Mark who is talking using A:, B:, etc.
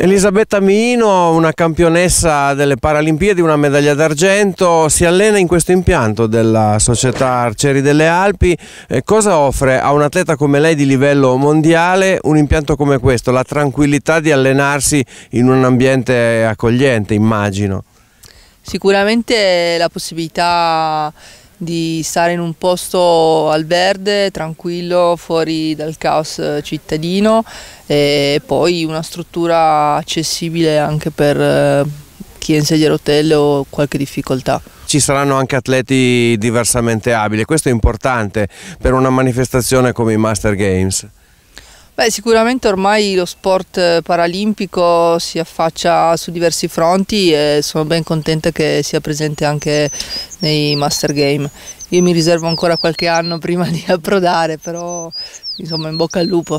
A: Elisabetta Mino, una campionessa delle Paralimpiadi, una medaglia d'argento, si allena in questo impianto della società Arcieri delle Alpi. Eh, cosa offre a un atleta come lei di livello mondiale un impianto come questo? La tranquillità di allenarsi in un ambiente accogliente, immagino.
B: Sicuramente la possibilità di stare in un posto al verde, tranquillo, fuori dal caos eh, cittadino e poi una struttura accessibile anche per eh, chi è in sedia a rotelle o qualche difficoltà
A: ci saranno anche atleti diversamente abili. Questo è importante per una manifestazione come i Master Games.
B: Beh, sicuramente ormai lo sport paralimpico si affaccia su diversi fronti e sono ben contenta che sia presente anche nei Master Game. Io mi riservo ancora qualche anno prima di approdare, però insomma in bocca al lupo.